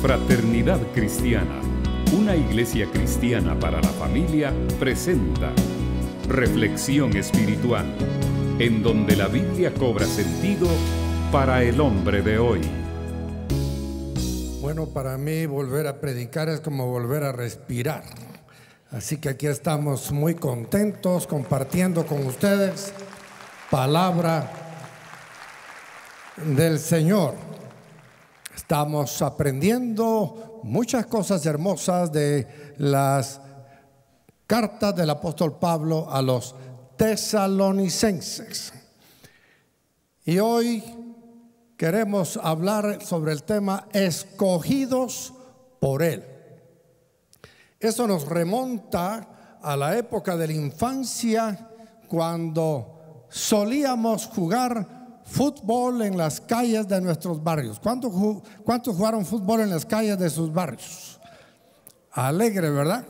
Fraternidad Cristiana, una iglesia cristiana para la familia, presenta Reflexión Espiritual, en donde la Biblia cobra sentido para el hombre de hoy. Bueno, para mí volver a predicar es como volver a respirar. Así que aquí estamos muy contentos compartiendo con ustedes palabra del Señor. Estamos aprendiendo muchas cosas hermosas de las cartas del apóstol Pablo a los tesalonicenses. Y hoy queremos hablar sobre el tema escogidos por Él. Eso nos remonta a la época de la infancia cuando solíamos jugar fútbol en las calles de nuestros barrios. ¿Cuántos, jugaron fútbol en las calles de sus barrios? Alegre, ¿verdad?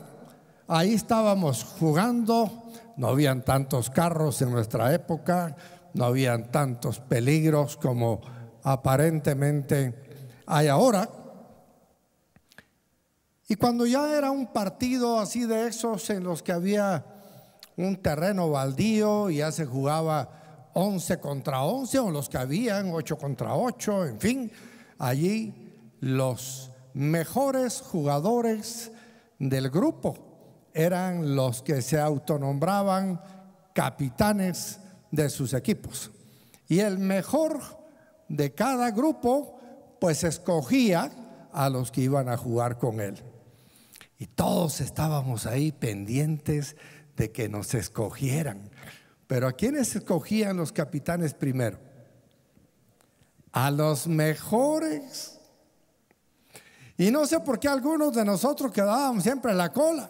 Ahí estábamos jugando, no habían tantos carros en nuestra época, no habían tantos peligros como aparentemente hay ahora. Y cuando ya era un partido así de esos en los que había un terreno baldío y ya se jugaba 11 contra 11 o los que habían 8 contra 8, en fin, allí los mejores jugadores del grupo eran los que se autonombraban capitanes de sus equipos. Y el mejor de cada grupo pues escogía a los que iban a jugar con él. Y todos estábamos ahí pendientes de que nos escogieran pero ¿a quiénes escogían los capitanes primero? A los mejores. Y no sé por qué algunos de nosotros quedábamos siempre en la cola,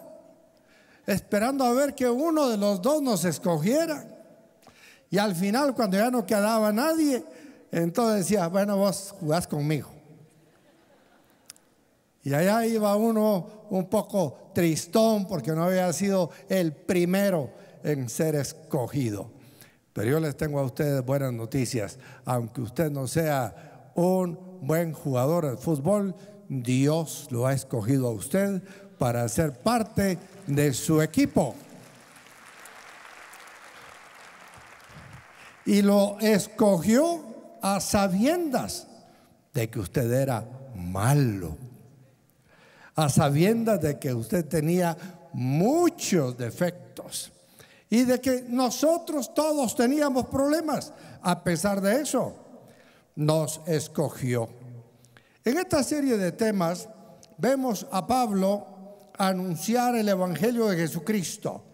esperando a ver que uno de los dos nos escogiera. Y al final, cuando ya no quedaba nadie, entonces decía, bueno, vos jugás conmigo. Y allá iba uno un poco tristón porque no había sido el primero en ser escogido. Pero yo les tengo a ustedes buenas noticias. Aunque usted no sea un buen jugador de fútbol, Dios lo ha escogido a usted para ser parte de su equipo. Y lo escogió a sabiendas de que usted era malo, a sabiendas de que usted tenía muchos defectos y de que nosotros todos teníamos problemas. A pesar de eso, nos escogió. En esta serie de temas vemos a Pablo anunciar el Evangelio de Jesucristo.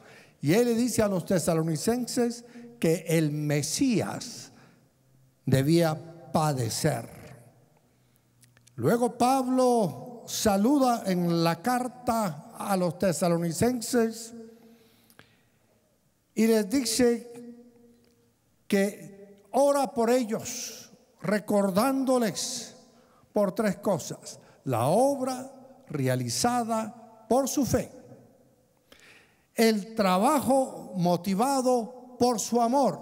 Y él le dice a los tesalonicenses que el Mesías debía padecer. Luego Pablo saluda en la carta a los tesalonicenses y les dice que ora por ellos, recordándoles por tres cosas, la obra realizada por su fe, el trabajo motivado por su amor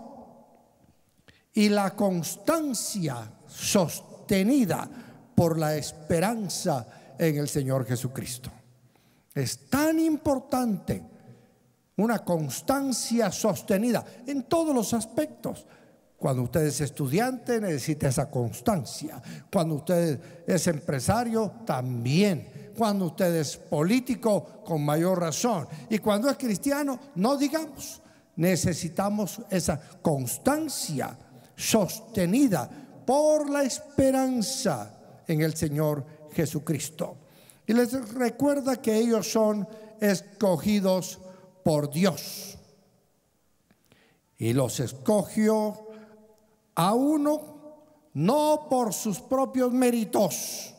y la constancia sostenida por la esperanza en el Señor Jesucristo. Es tan importante una constancia sostenida en todos los aspectos. Cuando usted es estudiante necesita esa constancia. Cuando usted es empresario también. Cuando usted es político con mayor razón. Y cuando es cristiano, no digamos, necesitamos esa constancia sostenida por la esperanza en el Señor Jesucristo. Y les recuerda que ellos son escogidos por Dios. Y los escogió a uno no por sus propios méritos,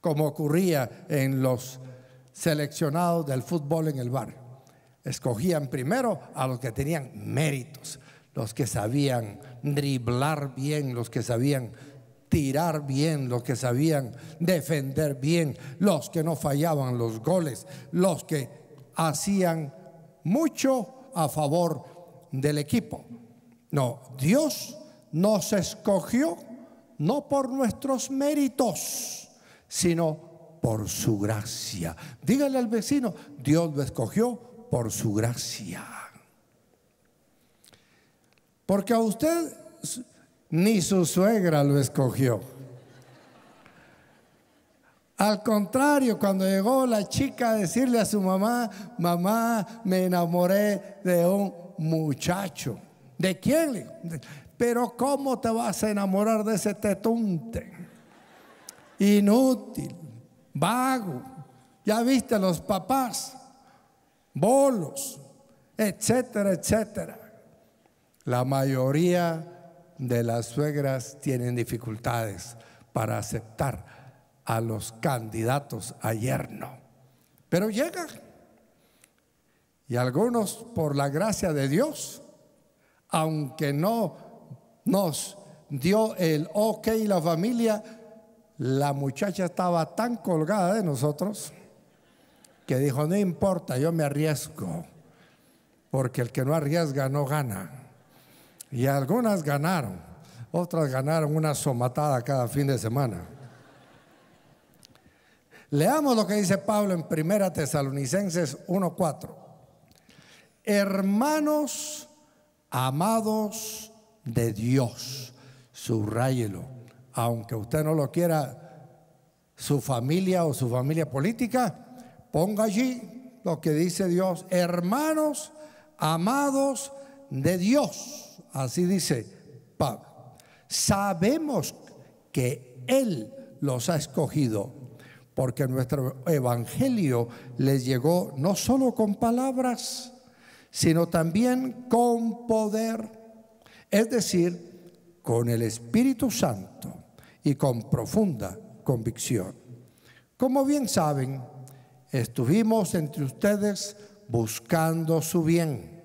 como ocurría en los seleccionados del fútbol en el bar, Escogían primero a los que tenían méritos, los que sabían driblar bien, los que sabían tirar bien, los que sabían defender bien, los que no fallaban los goles, los que hacían mucho a favor del equipo. No, Dios nos escogió no por nuestros méritos, sino por su gracia. Dígale al vecino, Dios lo escogió por su gracia. Porque a usted ni su suegra lo escogió. Al contrario, cuando llegó la chica a decirle a su mamá, mamá, me enamoré de un muchacho. ¿De quién? Pero ¿cómo te vas a enamorar de ese tetunte? Inútil, vago. Ya viste los papás, bolos, etcétera, etcétera. La mayoría de las suegras tienen dificultades para aceptar a los candidatos ayer no. Pero llega Y algunos, por la gracia de Dios, aunque no nos dio el ok la familia, la muchacha estaba tan colgada de nosotros que dijo, no importa, yo me arriesgo, porque el que no arriesga no gana. Y algunas ganaron, otras ganaron una somatada cada fin de semana. Leamos lo que dice Pablo en Primera Tesalonicenses 1:4. Hermanos amados de Dios, Subrayelo, aunque usted no lo quiera, su familia o su familia política, ponga allí lo que dice Dios, hermanos amados de Dios, así dice Pablo. Sabemos que Él los ha escogido porque nuestro evangelio les llegó no solo con palabras, sino también con poder, es decir, con el Espíritu Santo y con profunda convicción. Como bien saben, estuvimos entre ustedes buscando su bien.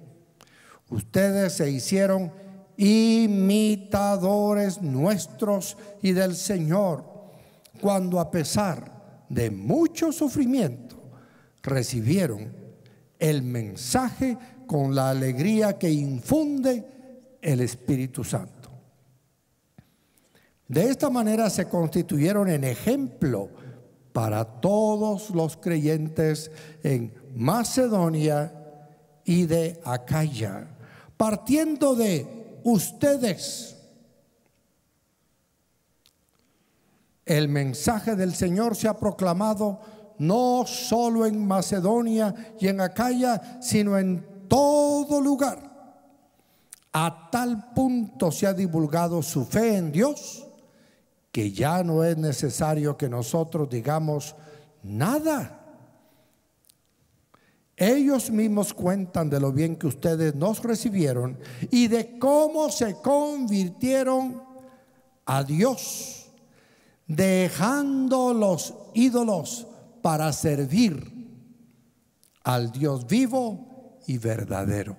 Ustedes se hicieron imitadores nuestros y del Señor, cuando a pesar de mucho sufrimiento, recibieron el mensaje con la alegría que infunde el Espíritu Santo. De esta manera se constituyeron en ejemplo para todos los creyentes en Macedonia y de Acaya, partiendo de ustedes El mensaje del Señor se ha proclamado no solo en Macedonia y en Acaya, sino en todo lugar. A tal punto se ha divulgado su fe en Dios que ya no es necesario que nosotros digamos nada. Ellos mismos cuentan de lo bien que ustedes nos recibieron y de cómo se convirtieron a Dios dejando los ídolos para servir al Dios vivo y verdadero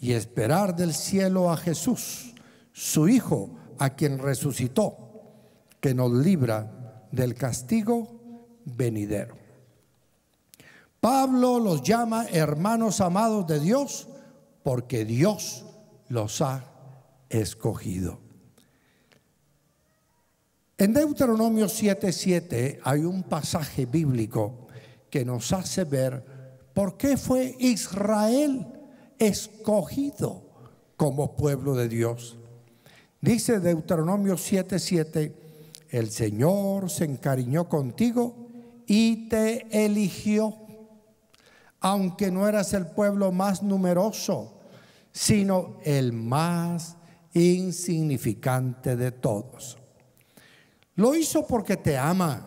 y esperar del cielo a Jesús, su Hijo, a quien resucitó, que nos libra del castigo venidero. Pablo los llama hermanos amados de Dios porque Dios los ha escogido. En Deuteronomio 7:7 hay un pasaje bíblico que nos hace ver por qué fue Israel escogido como pueblo de Dios. Dice Deuteronomio 7:7, el Señor se encariñó contigo y te eligió, aunque no eras el pueblo más numeroso, sino el más insignificante de todos. Lo hizo porque te ama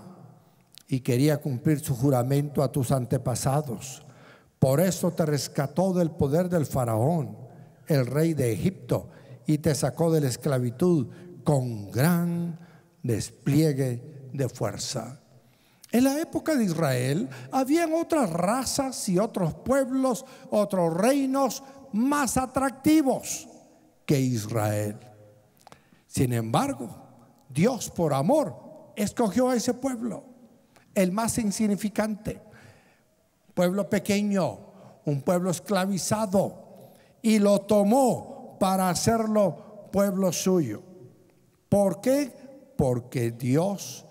y quería cumplir su juramento a tus antepasados. Por eso te rescató del poder del faraón, el rey de Egipto, y te sacó de la esclavitud con gran despliegue de fuerza. En la época de Israel habían otras razas y otros pueblos, otros reinos más atractivos que Israel. Sin embargo, Dios por amor escogió a ese pueblo, el más insignificante, pueblo pequeño, un pueblo esclavizado, y lo tomó para hacerlo pueblo suyo. ¿Por qué? Porque Dios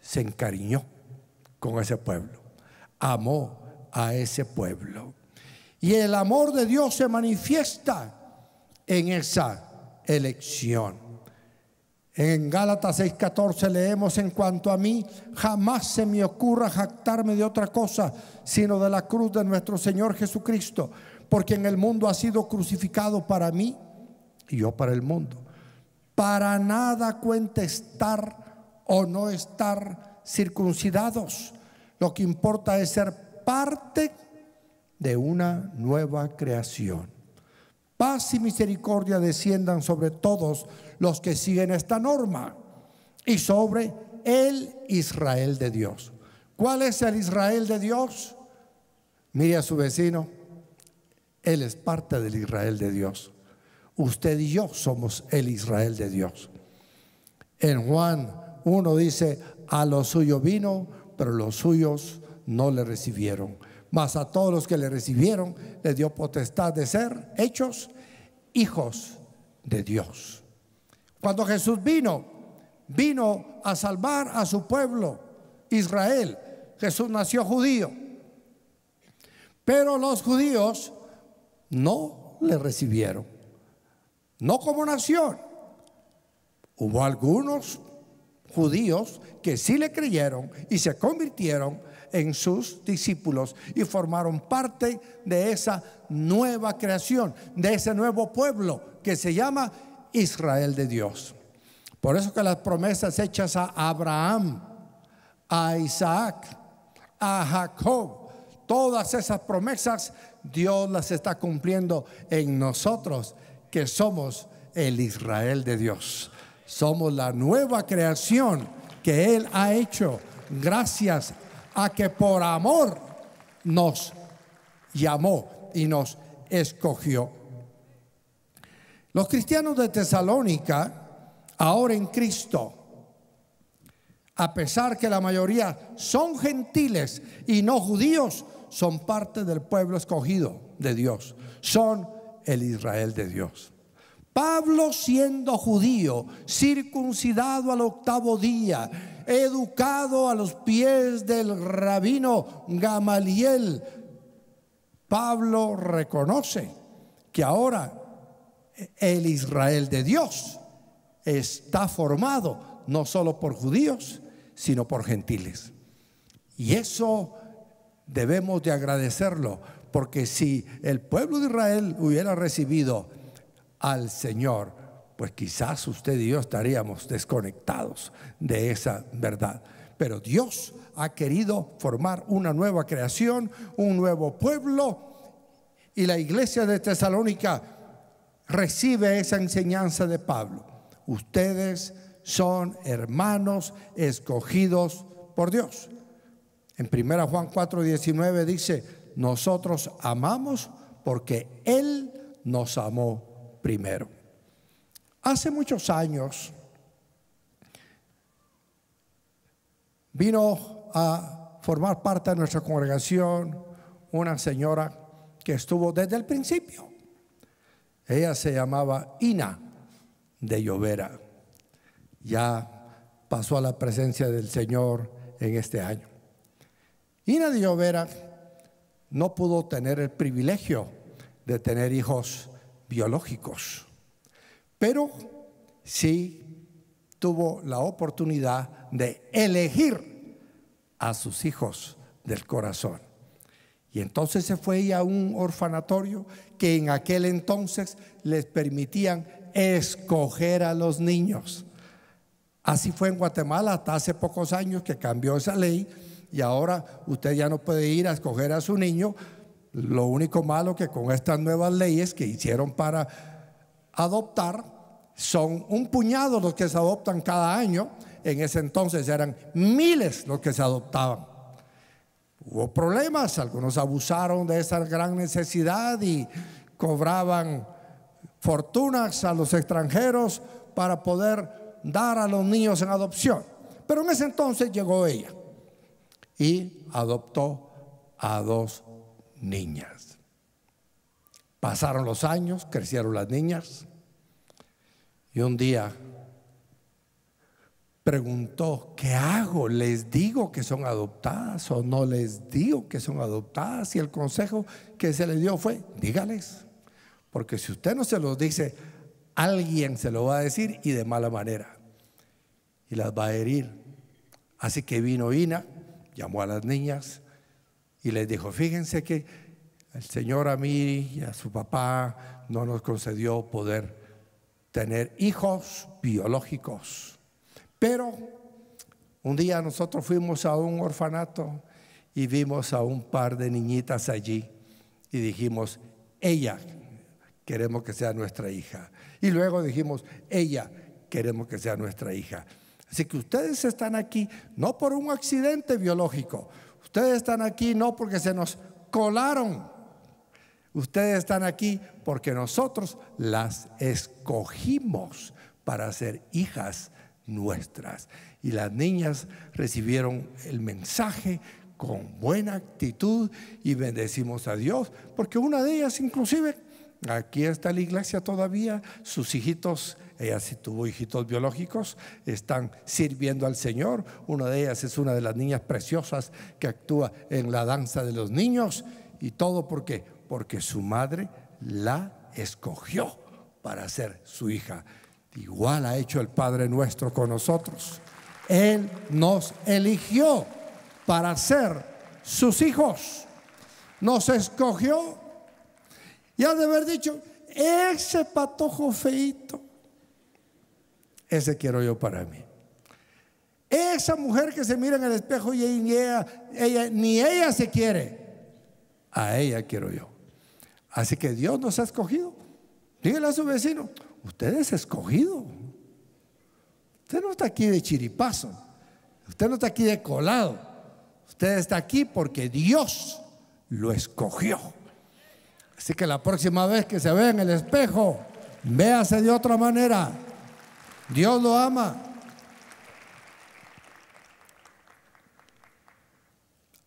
se encariñó con ese pueblo, amó a ese pueblo. Y el amor de Dios se manifiesta en esa elección. En Gálatas 6:14 leemos, en cuanto a mí, jamás se me ocurra jactarme de otra cosa, sino de la cruz de nuestro Señor Jesucristo, porque en el mundo ha sido crucificado para mí y yo para el mundo. Para nada cuenta estar o no estar circuncidados. Lo que importa es ser parte de una nueva creación. Paz y misericordia desciendan sobre todos los que siguen esta norma y sobre el Israel de Dios. ¿Cuál es el Israel de Dios? Mire a su vecino, él es parte del Israel de Dios. Usted y yo somos el Israel de Dios. En Juan 1 dice, a lo suyo vino, pero los suyos no le recibieron. Mas a todos los que le recibieron, le dio potestad de ser hechos hijos de Dios. Cuando Jesús vino, vino a salvar a su pueblo, Israel. Jesús nació judío. Pero los judíos no le recibieron. No como nación. Hubo algunos judíos que sí le creyeron y se convirtieron en sus discípulos y formaron parte de esa nueva creación, de ese nuevo pueblo que se llama Israel de Dios. Por eso que las promesas hechas a Abraham, a Isaac, a Jacob, todas esas promesas Dios las está cumpliendo en nosotros que somos el Israel de Dios. Somos la nueva creación que Él ha hecho gracias a que por amor nos llamó y nos escogió. Los cristianos de Tesalónica, ahora en Cristo, a pesar que la mayoría son gentiles y no judíos, son parte del pueblo escogido de Dios, son el Israel de Dios. Pablo siendo judío, circuncidado al octavo día, educado a los pies del rabino Gamaliel, Pablo reconoce que ahora el Israel de Dios está formado no solo por judíos, sino por gentiles. Y eso debemos de agradecerlo, porque si el pueblo de Israel hubiera recibido al Señor, pues quizás usted y yo estaríamos desconectados de esa verdad. Pero Dios ha querido formar una nueva creación, un nuevo pueblo, y la iglesia de Tesalónica recibe esa enseñanza de Pablo. Ustedes son hermanos escogidos por Dios. En 1 Juan 4, 19 dice, nosotros amamos porque Él nos amó primero. Hace muchos años vino a formar parte de nuestra congregación una señora que estuvo desde el principio. Ella se llamaba Ina de Llovera. Ya pasó a la presencia del Señor en este año. Ina de Llovera no pudo tener el privilegio de tener hijos biológicos, pero sí tuvo la oportunidad de elegir a sus hijos del corazón. Y entonces se fue a un orfanatorio que en aquel entonces les permitían escoger a los niños. Así fue en Guatemala hasta hace pocos años que cambió esa ley y ahora usted ya no puede ir a escoger a su niño. Lo único malo que con estas nuevas leyes que hicieron para adoptar, son un puñado los que se adoptan cada año. En ese entonces eran miles los que se adoptaban. Hubo problemas, algunos abusaron de esa gran necesidad y cobraban fortunas a los extranjeros para poder dar a los niños en adopción. Pero en ese entonces llegó ella y adoptó a dos niñas. Pasaron los años, crecieron las niñas y un día preguntó, ¿qué hago? ¿Les digo que son adoptadas o no les digo que son adoptadas? Y el consejo que se les dio fue, dígales, porque si usted no se los dice, alguien se lo va a decir y de mala manera, y las va a herir. Así que vino Ina, llamó a las niñas y les dijo, fíjense que el Señor a mí y a su papá no nos concedió poder tener hijos biológicos pero un día nosotros fuimos a un orfanato y vimos a un par de niñitas allí y dijimos, ella, queremos que sea nuestra hija. Y luego dijimos, ella, queremos que sea nuestra hija. Así que ustedes están aquí no por un accidente biológico, ustedes están aquí no porque se nos colaron, ustedes están aquí porque nosotros las escogimos para ser hijas nuestras. Y las niñas recibieron el mensaje con buena actitud y bendecimos a Dios, porque una de ellas inclusive, aquí está la iglesia todavía, sus hijitos, ella sí tuvo hijitos biológicos, están sirviendo al Señor, una de ellas es una de las niñas preciosas que actúa en la danza de los niños, y todo porque, porque su madre la escogió para ser su hija. Igual ha hecho el Padre nuestro con nosotros. Él nos eligió para ser sus hijos. Nos escogió. Y ha de haber dicho, ese patojo feito, ese quiero yo para mí. Esa mujer que se mira en el espejo y ella, ni ella se quiere, a ella quiero yo. Así que Dios nos ha escogido. Dígale a su vecino, Usted es escogido. Usted no está aquí de chiripazo. Usted no está aquí de colado. Usted está aquí porque Dios lo escogió. Así que la próxima vez que se vea en el espejo, véase de otra manera. Dios lo ama.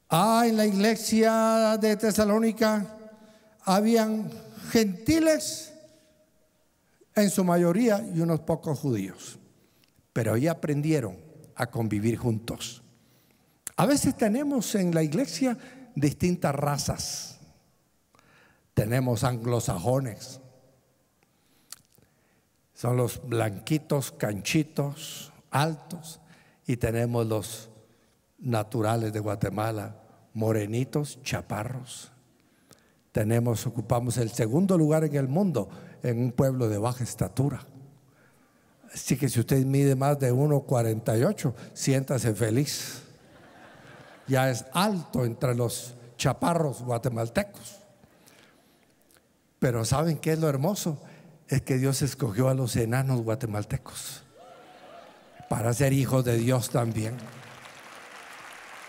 Ah, en la iglesia de Tesalónica habían gentiles en su mayoría y unos pocos judíos, pero ahí aprendieron a convivir juntos. A veces tenemos en la iglesia distintas razas. Tenemos anglosajones, son los blanquitos, canchitos, altos, y tenemos los naturales de Guatemala, morenitos, chaparros tenemos, ocupamos el segundo lugar en el mundo en un pueblo de baja estatura. Así que si usted mide más de 1,48, siéntase feliz. Ya es alto entre los chaparros guatemaltecos. Pero ¿saben qué es lo hermoso? Es que Dios escogió a los enanos guatemaltecos para ser hijos de Dios también.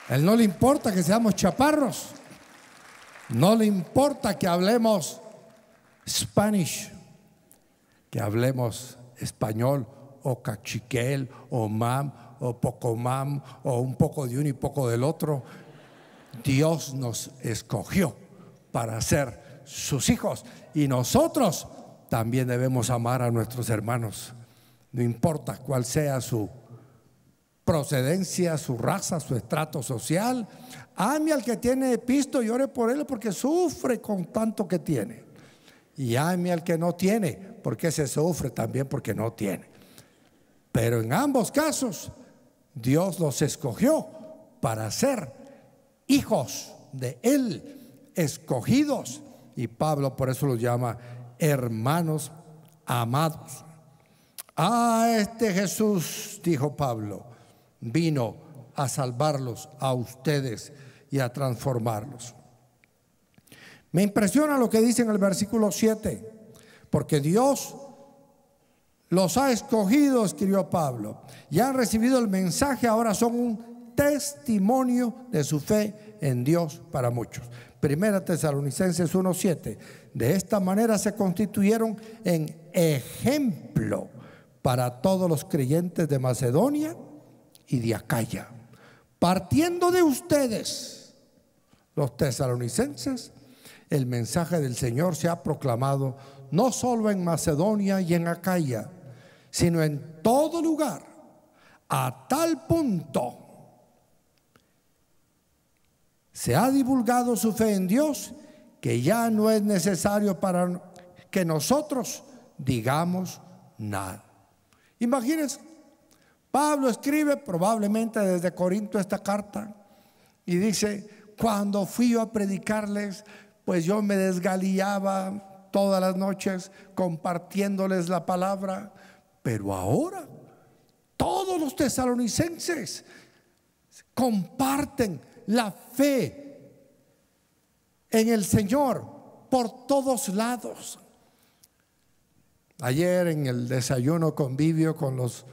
A él no le importa que seamos chaparros. No le importa que hablemos Spanish, que hablemos español o cachiquel o mam o poco mam o un poco de uno y poco del otro. Dios nos escogió para ser sus hijos y nosotros también debemos amar a nuestros hermanos, no importa cuál sea su procedencia, su raza, su estrato social, Ame al que tiene pisto y ore por él porque sufre con tanto que tiene. Y ame al que no tiene porque se sufre también porque no tiene. Pero en ambos casos, Dios los escogió para ser hijos de Él, escogidos. Y Pablo por eso los llama hermanos amados. A ah, este Jesús, dijo Pablo, vino a salvarlos a ustedes a transformarlos. Me impresiona lo que dice en el versículo 7, porque Dios los ha escogido, escribió Pablo, y han recibido el mensaje, ahora son un testimonio de su fe en Dios para muchos. Primera Tesalonicenses 1.7. De esta manera se constituyeron en ejemplo para todos los creyentes de Macedonia y de Acaya. Partiendo de ustedes, los tesalonicenses, el mensaje del Señor se ha proclamado no solo en Macedonia y en Acaya, sino en todo lugar, a tal punto se ha divulgado su fe en Dios que ya no es necesario para que nosotros digamos nada. Imagínense, Pablo escribe probablemente desde Corinto esta carta y dice, cuando fui yo a predicarles, pues yo me desgalillaba todas las noches compartiéndoles la palabra, pero ahora todos los tesalonicenses comparten la fe en el Señor por todos lados. Ayer en el desayuno convivio con los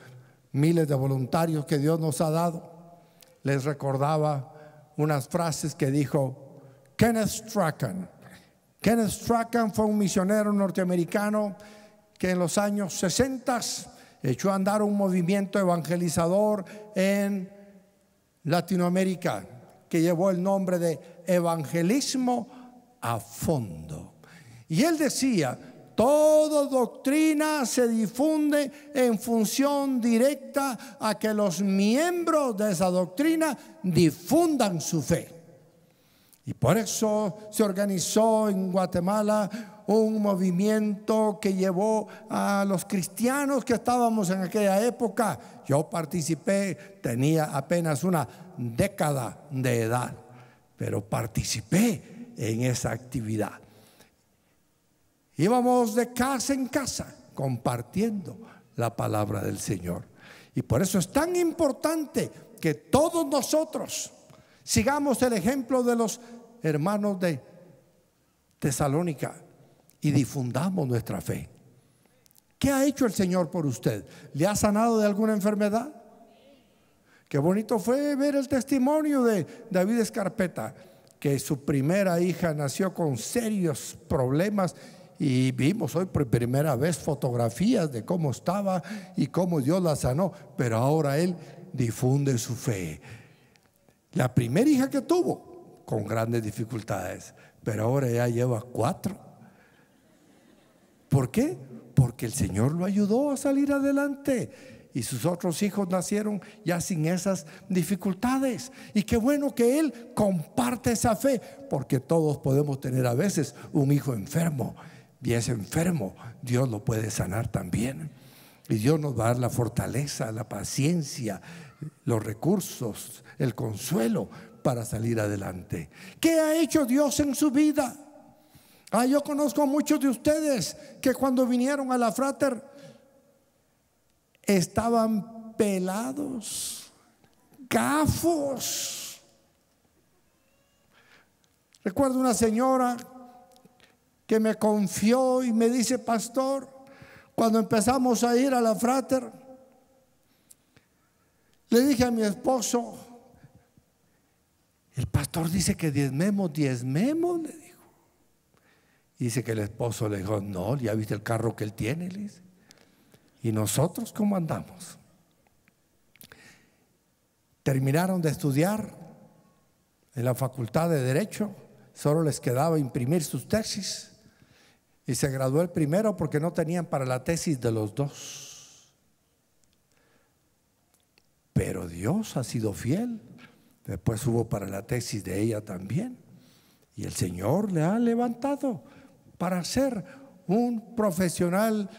miles de voluntarios que Dios nos ha dado, les recordaba unas frases que dijo Kenneth Strachan. Kenneth Strachan fue un misionero norteamericano que en los años 60 echó a andar un movimiento evangelizador en Latinoamérica que llevó el nombre de evangelismo a fondo. Y él decía, Toda doctrina se difunde en función directa a que los miembros de esa doctrina difundan su fe. Y por eso se organizó en Guatemala un movimiento que llevó a los cristianos que estábamos en aquella época. Yo participé, tenía apenas una década de edad, pero participé en esa actividad. Íbamos de casa en casa compartiendo la palabra del Señor. Y por eso es tan importante que todos nosotros sigamos el ejemplo de los hermanos de Tesalónica y difundamos nuestra fe. ¿Qué ha hecho el Señor por usted? ¿Le ha sanado de alguna enfermedad? Qué bonito fue ver el testimonio de David Escarpeta, que su primera hija nació con serios problemas y vimos hoy por primera vez fotografías de cómo estaba y cómo Dios la sanó. Pero ahora él difunde su fe. La primera hija que tuvo, con grandes dificultades, pero ahora ya lleva cuatro. ¿Por qué? Porque el Señor lo ayudó a salir adelante y sus otros hijos nacieron ya sin esas dificultades. Y qué bueno que Él comparte esa fe, porque todos podemos tener a veces un hijo enfermo y es enfermo, Dios lo puede sanar también. Y Dios nos va a dar la fortaleza, la paciencia, los recursos, el consuelo para salir adelante. ¿Qué ha hecho Dios en su vida? Ah, yo conozco a muchos de ustedes que cuando vinieron a la frater estaban pelados, gafos. Recuerdo una señora me confió y me dice, pastor, cuando empezamos a ir a la frater, le dije a mi esposo, el pastor dice que diezmemos, diezmemos, le dijo. Dice que el esposo le dijo, no, ya viste el carro que él tiene, ¿Y nosotros como andamos? Terminaron de estudiar en la facultad de Derecho, solo les quedaba imprimir sus tesis. Y se graduó el primero porque no tenían para la tesis de los dos. Pero Dios ha sido fiel. Después hubo para la tesis de ella también. Y el Señor le ha levantado para ser un profesional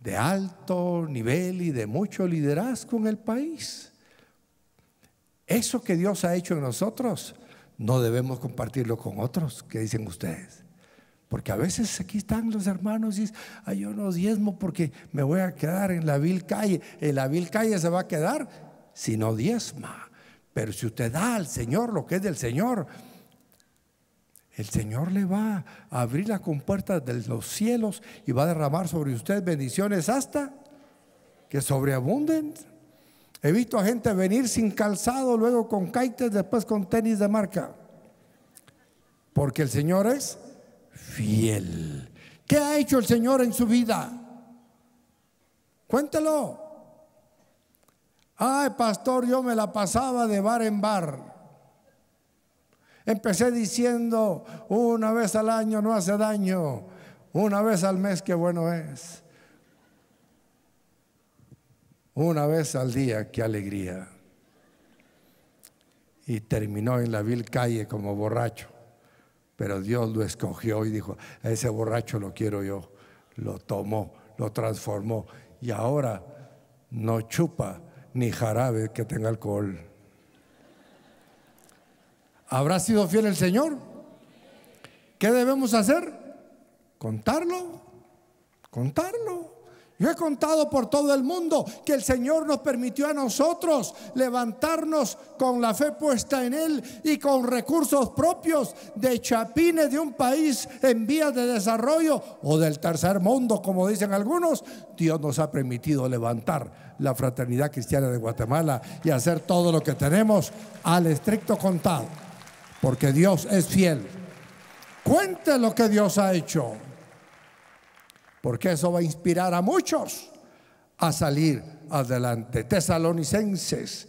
de alto nivel y de mucho liderazgo en el país. Eso que Dios ha hecho en nosotros, no debemos compartirlo con otros, ¿Qué dicen ustedes. Porque a veces aquí están los hermanos y dicen, yo no diezmo porque me voy a quedar en la vil calle. En la vil calle se va a quedar si no diezma. Pero si usted da al Señor lo que es del Señor, el Señor le va a abrir la compuerta de los cielos y va a derramar sobre usted bendiciones hasta que sobreabunden. He visto a gente venir sin calzado, luego con caites, después con tenis de marca. Porque el Señor es fiel. ¿Qué ha hecho el Señor en su vida? Cuéntelo. Ay, pastor, yo me la pasaba de bar en bar. Empecé diciendo, una vez al año no hace daño, una vez al mes qué bueno es, una vez al día qué alegría. Y terminó en la vil calle como borracho. Pero Dios lo escogió y dijo, a ese borracho lo quiero yo. Lo tomó, lo transformó y ahora no chupa ni jarabe que tenga alcohol. ¿Habrá sido fiel el Señor? ¿Qué debemos hacer? Contarlo, contarlo. Yo he contado por todo el mundo que el Señor nos permitió a nosotros levantarnos con la fe puesta en Él y con recursos propios de chapines de un país en vías de desarrollo o del tercer mundo, como dicen algunos. Dios nos ha permitido levantar la fraternidad cristiana de Guatemala y hacer todo lo que tenemos al estricto contado, porque Dios es fiel. Cuente lo que Dios ha hecho porque eso va a inspirar a muchos a salir adelante. Tesalonicenses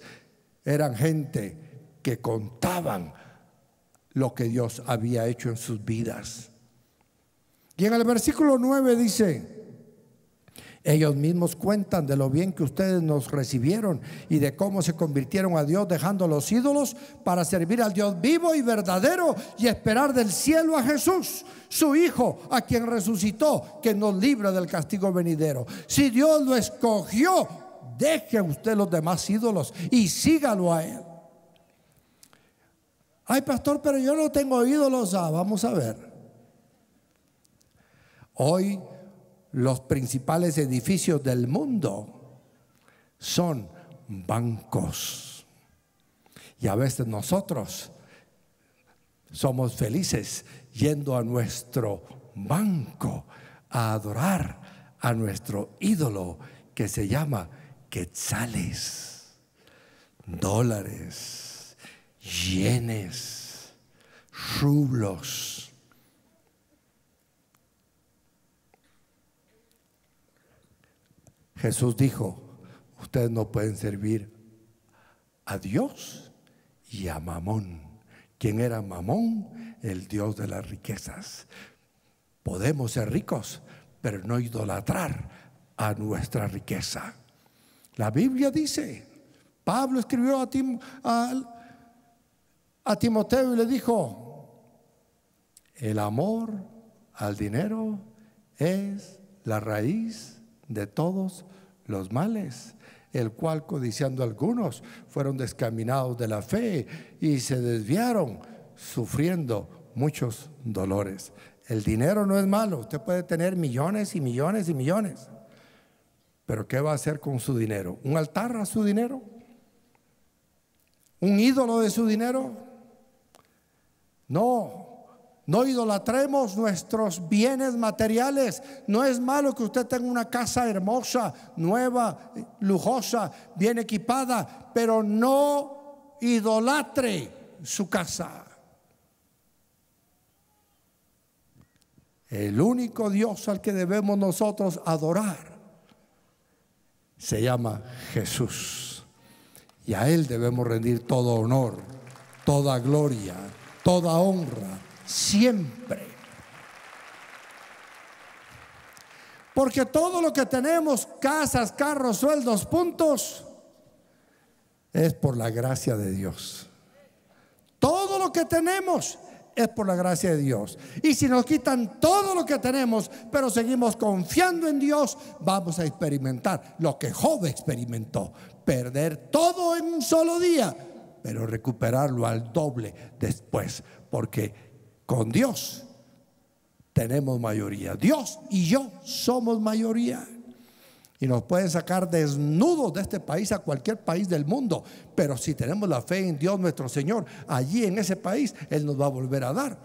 eran gente que contaban lo que Dios había hecho en sus vidas. Y en el versículo 9 dice, ellos mismos cuentan de lo bien que ustedes nos recibieron y de cómo se convirtieron a Dios dejando los ídolos para servir al Dios vivo y verdadero y esperar del cielo a Jesús, su Hijo, a quien resucitó, que nos libra del castigo venidero. Si Dios lo escogió, deje usted los demás ídolos y sígalo a Él. Ay, pastor, pero yo no tengo ídolos. Ah, vamos a ver. Hoy los principales edificios del mundo son bancos. Y a veces nosotros somos felices yendo a nuestro banco a adorar a nuestro ídolo que se llama quetzales, dólares, yenes, rublos Jesús dijo, ustedes no pueden servir a Dios y a Mamón. ¿Quién era Mamón? El Dios de las riquezas. Podemos ser ricos, pero no idolatrar a nuestra riqueza. La Biblia dice, Pablo escribió a, Timoteo y le dijo, el amor al dinero es la raíz de todos los males, el cual codiciando algunos fueron descaminados de la fe y se desviaron sufriendo muchos dolores. El dinero no es malo, usted puede tener millones y millones y millones, pero ¿qué va a hacer con su dinero? ¿Un altar a su dinero? ¿Un ídolo de su dinero? No, no idolatremos nuestros bienes materiales. No es malo que usted tenga una casa hermosa, nueva, lujosa, bien equipada, pero no idolatre su casa. El único Dios al que debemos nosotros adorar se llama Jesús. Y a Él debemos rendir todo honor, toda gloria, toda honra siempre. Porque todo lo que tenemos, casas, carros, sueldos, puntos, es por la gracia de Dios. Todo lo que tenemos es por la gracia de Dios. Y si nos quitan todo lo que tenemos, pero seguimos confiando en Dios, vamos a experimentar lo que Job experimentó, perder todo en un solo día, pero recuperarlo al doble después, porque con Dios tenemos mayoría. Dios y yo somos mayoría. Y nos pueden sacar desnudos de este país a cualquier país del mundo. Pero si tenemos la fe en Dios nuestro Señor, allí en ese país, Él nos va a volver a dar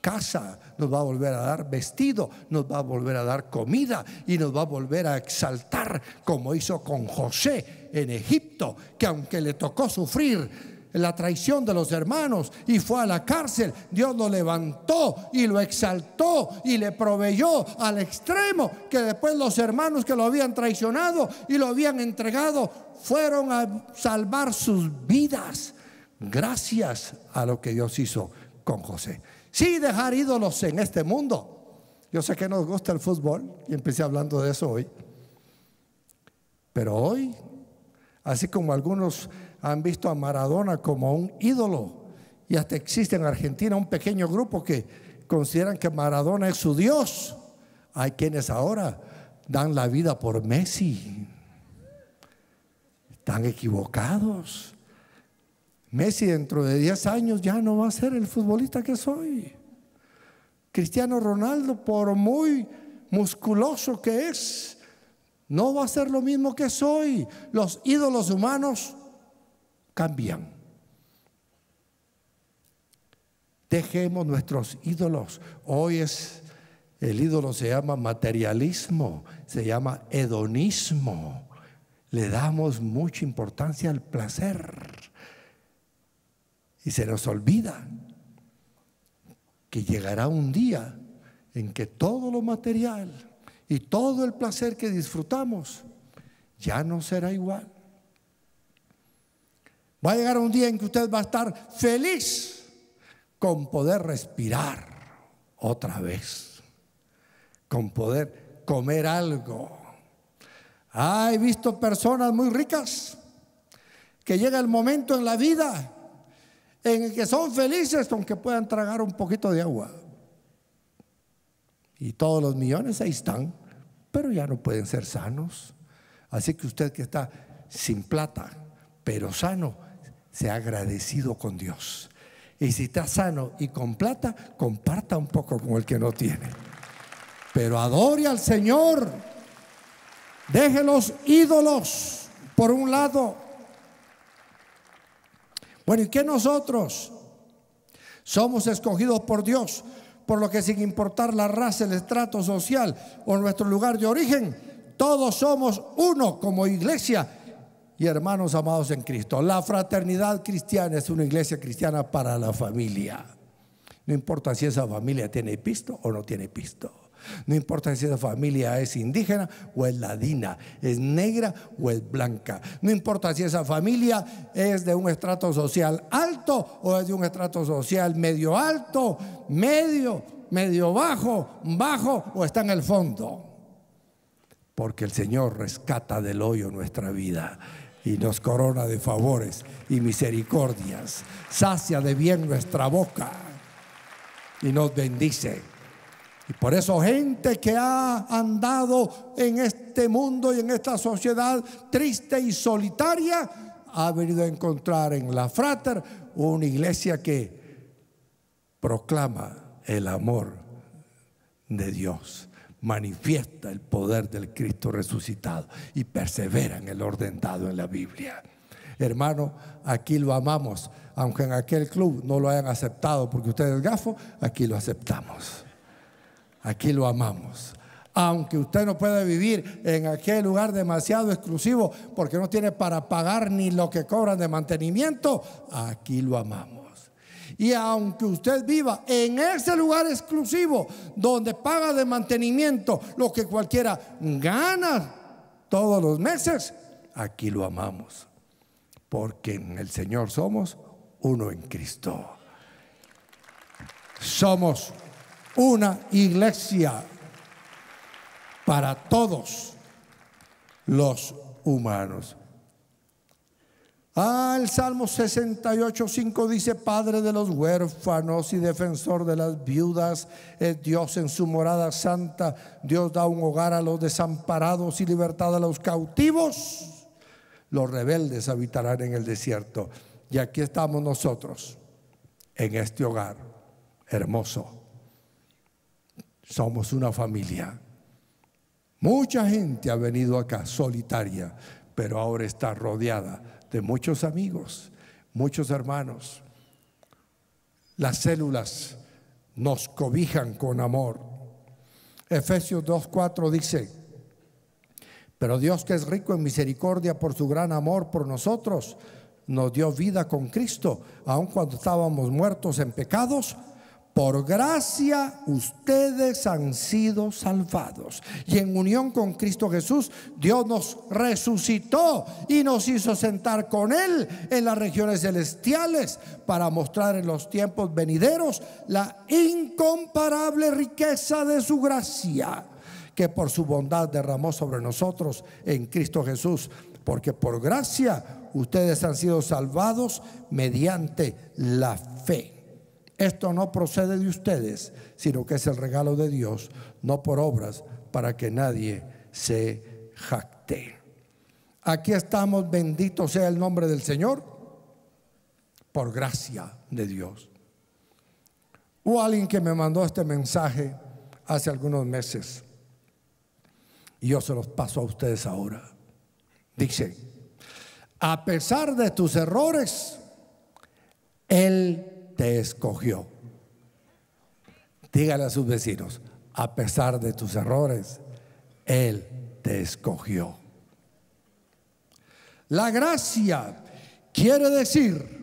casa, nos va a volver a dar vestido, nos va a volver a dar comida y nos va a volver a exaltar como hizo con José en Egipto, que aunque le tocó sufrir, la traición de los hermanos y fue a la cárcel. Dios lo levantó y lo exaltó y le proveyó al extremo que después los hermanos que lo habían traicionado y lo habían entregado fueron a salvar sus vidas gracias a lo que Dios hizo con José. Sí, dejar ídolos en este mundo. Yo sé que nos gusta el fútbol y empecé hablando de eso hoy. Pero hoy, así como algunos han visto a Maradona como un ídolo. Y hasta existe en Argentina un pequeño grupo que consideran que Maradona es su Dios. Hay quienes ahora dan la vida por Messi. Están equivocados. Messi dentro de 10 años ya no va a ser el futbolista que soy. Cristiano Ronaldo, por muy musculoso que es, no va a ser lo mismo que soy. Los ídolos humanos cambian. Dejemos nuestros ídolos. Hoy es, el ídolo se llama materialismo, se llama hedonismo. Le damos mucha importancia al placer. Y se nos olvida que llegará un día en que todo lo material y todo el placer que disfrutamos ya no será igual. Va a llegar un día en que usted va a estar feliz con poder respirar otra vez, con poder comer algo. Ah, he visto personas muy ricas que llega el momento en la vida en el que son felices con que puedan tragar un poquito de agua. Y todos los millones ahí están, pero ya no pueden ser sanos. Así que usted que está sin plata, pero sano, se ha agradecido con Dios. Y si está sano y con plata, comparta un poco con el que no tiene. Pero adore al Señor. Deje los ídolos por un lado. Bueno, ¿y qué nosotros? Somos escogidos por Dios, por lo que sin importar la raza, el estrato social o nuestro lugar de origen, todos somos uno como iglesia y hermanos amados en Cristo. La fraternidad cristiana es una iglesia cristiana para la familia. No importa si esa familia tiene pisto o no tiene pisto. No importa si esa familia es indígena o es ladina, es negra o es blanca. No importa si esa familia es de un estrato social alto o es de un estrato social medio alto, medio, medio bajo, bajo o está en el fondo. Porque el Señor rescata del hoyo nuestra vida y nos corona de favores y misericordias, sacia de bien nuestra boca y nos bendice. Y por eso gente que ha andado en este mundo y en esta sociedad triste y solitaria, ha venido a encontrar en la Frater una iglesia que proclama el amor de Dios manifiesta el poder del Cristo resucitado y persevera en el orden dado en la Biblia. Hermano, aquí lo amamos, aunque en aquel club no lo hayan aceptado porque usted es gafo, aquí lo aceptamos. Aquí lo amamos. Aunque usted no pueda vivir en aquel lugar demasiado exclusivo porque no tiene para pagar ni lo que cobran de mantenimiento, aquí lo amamos. Y aunque usted viva en ese lugar exclusivo donde paga de mantenimiento lo que cualquiera gana todos los meses, aquí lo amamos. Porque en el Señor somos uno en Cristo. Somos una iglesia para todos los humanos. Ah, el Salmo 68, 5 dice, Padre de los huérfanos y defensor de las viudas, es Dios en su morada santa. Dios da un hogar a los desamparados y libertad a los cautivos. Los rebeldes habitarán en el desierto. Y aquí estamos nosotros, en este hogar hermoso. Somos una familia. Mucha gente ha venido acá solitaria, pero ahora está rodeada de muchos amigos, muchos hermanos. Las células nos cobijan con amor. Efesios 2.4 dice, pero Dios que es rico en misericordia por su gran amor por nosotros, nos dio vida con Cristo, aun cuando estábamos muertos en pecados, por gracia ustedes han sido salvados. Y en unión con Cristo Jesús, Dios nos resucitó y nos hizo sentar con Él en las regiones celestiales para mostrar en los tiempos venideros la incomparable riqueza de su gracia que por su bondad derramó sobre nosotros en Cristo Jesús. Porque por gracia ustedes han sido salvados mediante la fe. Esto no procede de ustedes, sino que es el regalo de Dios, no por obras, para que nadie se jacte. Aquí estamos, bendito sea el nombre del Señor, por gracia de Dios. Hubo alguien que me mandó este mensaje hace algunos meses y yo se los paso a ustedes ahora. Dice, a pesar de tus errores, el escogió. Dígale a sus vecinos, a pesar de tus errores, Él te escogió. La gracia quiere decir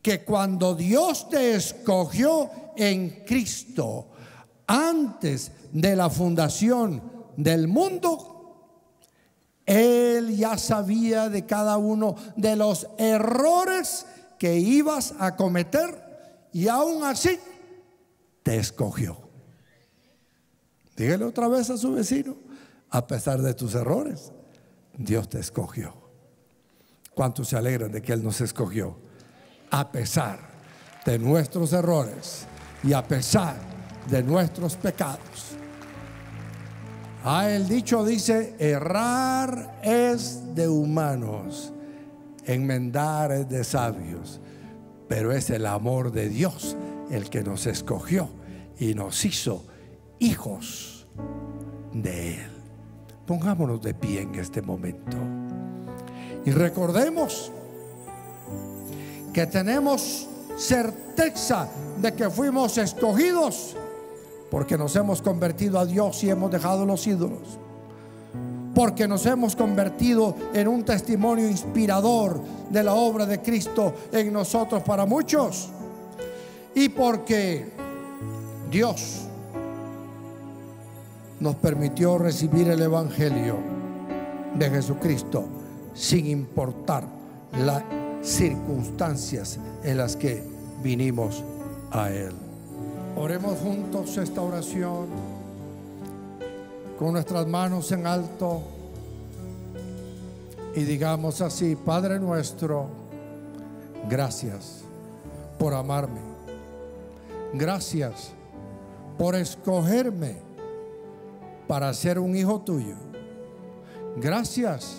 que cuando Dios te escogió en Cristo, antes de la fundación del mundo, Él ya sabía de cada uno de los errores que ibas a cometer y aún así te escogió. Dígale otra vez a su vecino, a pesar de tus errores, Dios te escogió. ¿Cuántos se alegran de que Él nos escogió? A pesar de nuestros errores y a pesar de nuestros pecados. Ah, el dicho dice, errar es de humanos, enmendar es de sabios, pero es el amor de Dios el que nos escogió y nos hizo hijos de Él. Pongámonos de pie en este momento. Y recordemos que tenemos certeza de que fuimos escogidos porque nos hemos convertido a Dios y hemos dejado los ídolos porque nos hemos convertido en un testimonio inspirador de la obra de Cristo en nosotros para muchos y porque Dios nos permitió recibir el Evangelio de Jesucristo sin importar las circunstancias en las que vinimos a Él. Oremos juntos esta oración con nuestras manos en alto y digamos así, Padre nuestro, gracias por amarme. Gracias por escogerme para ser un hijo tuyo. Gracias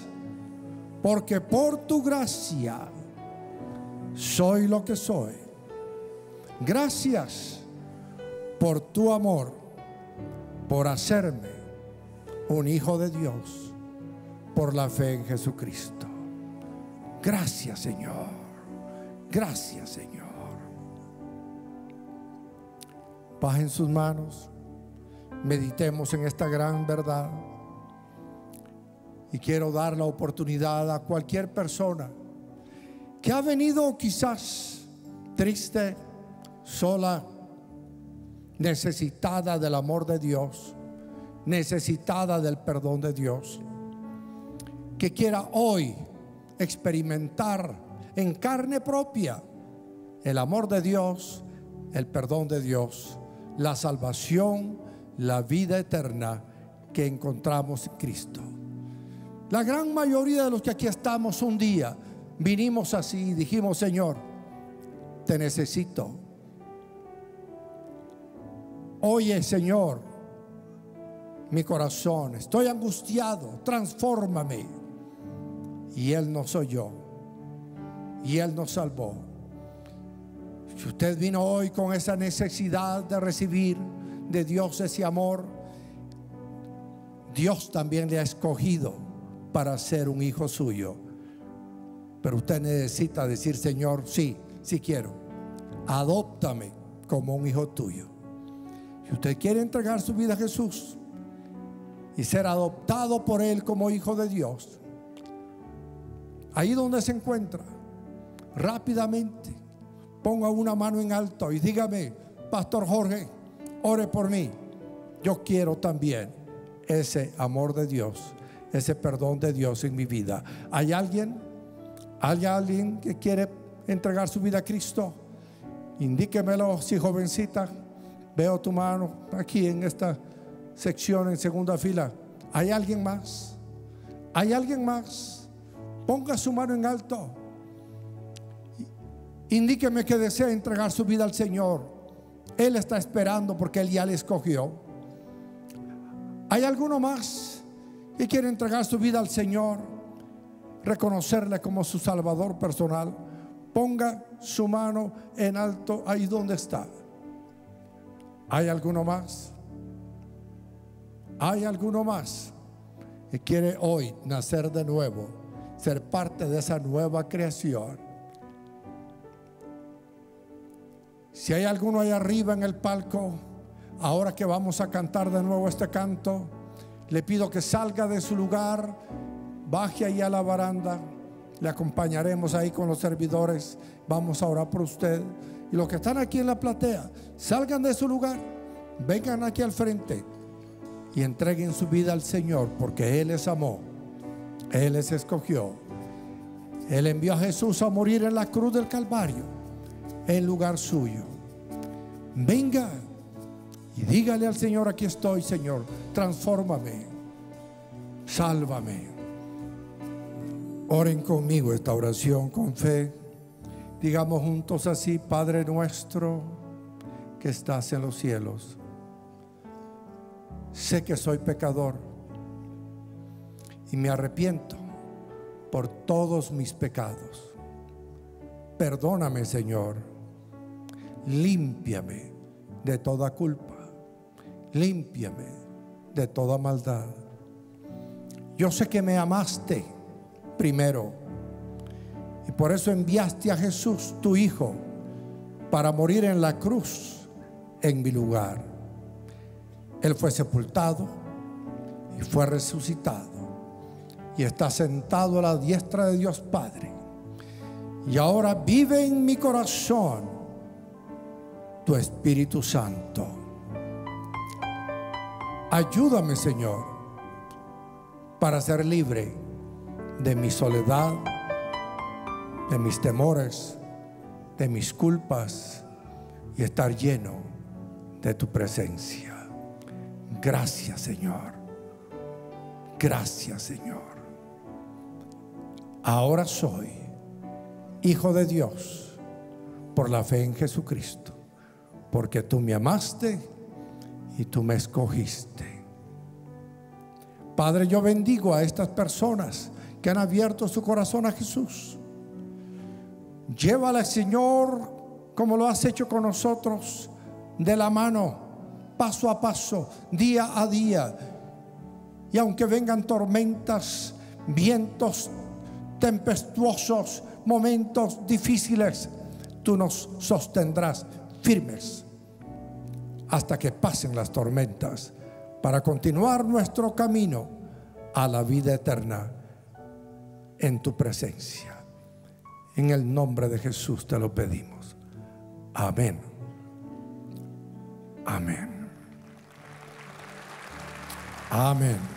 porque por tu gracia soy lo que soy. Gracias por tu amor, por hacerme un hijo de Dios por la fe en Jesucristo. Gracias Señor, gracias Señor. Bajen sus manos, meditemos en esta gran verdad. Y quiero dar la oportunidad a cualquier persona que ha venido quizás triste, sola, necesitada del amor de Dios necesitada del perdón de Dios. Que quiera hoy experimentar en carne propia el amor de Dios, el perdón de Dios, la salvación, la vida eterna que encontramos en Cristo. La gran mayoría de los que aquí estamos un día vinimos así y dijimos, Señor, te necesito. Oye, Señor, mi corazón, estoy angustiado, transfórmame. Y Él nos oyó y Él nos salvó. Si usted vino hoy con esa necesidad de recibir de Dios ese amor, Dios también le ha escogido para ser un hijo suyo. Pero usted necesita decir, Señor, sí, sí quiero. Adóptame como un hijo tuyo. Si usted quiere entregar su vida a Jesús, y ser adoptado por Él como hijo de Dios, ahí donde se encuentra, rápidamente ponga una mano en alto y dígame, Pastor Jorge, ore por mí. Yo quiero también ese amor de Dios, ese perdón de Dios en mi vida. ¿Hay alguien? ¿Hay alguien que quiere entregar su vida a Cristo? Indíquemelo, si jovencita, veo tu mano aquí en esta sección, en segunda fila. ¿Hay alguien más? ¿Hay alguien más? Ponga su mano en alto. Indíqueme que desea entregar su vida al Señor. Él está esperando porque Él ya le escogió. ¿Hay alguno más que quiere entregar su vida al Señor? Reconocerle como su Salvador personal. Ponga su mano en alto ahí donde está. ¿Hay alguno más? ¿Hay alguno más que quiere hoy nacer de nuevo, ser parte de esa nueva creación? Si hay alguno ahí arriba en el palco, ahora que vamos a cantar de nuevo este canto, le pido que salga de su lugar, baje ahí a la baranda, le acompañaremos ahí con los servidores, vamos a orar por usted. Y los que están aquí en la platea, salgan de su lugar, vengan aquí al frente, y entreguen su vida al Señor porque Él les amó, Él les escogió. Él envió a Jesús a morir en la cruz del Calvario, en lugar suyo. Venga y dígale al Señor, aquí estoy, Señor, transfórmame, sálvame. Oren conmigo esta oración con fe. Digamos juntos así, Padre nuestro que estás en los cielos Sé que soy pecador y me arrepiento por todos mis pecados. Perdóname, Señor. Límpiame de toda culpa. Límpiame de toda maldad. Yo sé que me amaste primero y por eso enviaste a Jesús, tu Hijo, para morir en la cruz en mi lugar. Él fue sepultado y fue resucitado y está sentado a la diestra de Dios Padre. Y ahora vive en mi corazón tu Espíritu Santo. Ayúdame, Señor, para ser libre de mi soledad, de mis temores, de mis culpas y estar lleno de tu presencia. Gracias, Señor. Gracias, Señor. Ahora soy hijo de Dios por la fe en Jesucristo, porque tú me amaste y tú me escogiste. Padre, yo bendigo a estas personas que han abierto su corazón a Jesús. Llévala, Señor, como lo has hecho con nosotros, de la mano paso a paso, día a día. Y aunque vengan tormentas, vientos tempestuosos, momentos difíciles, tú nos sostendrás firmes hasta que pasen las tormentas para continuar nuestro camino a la vida eterna en tu presencia. En el nombre de Jesús te lo pedimos. Amén. Amén. Amen.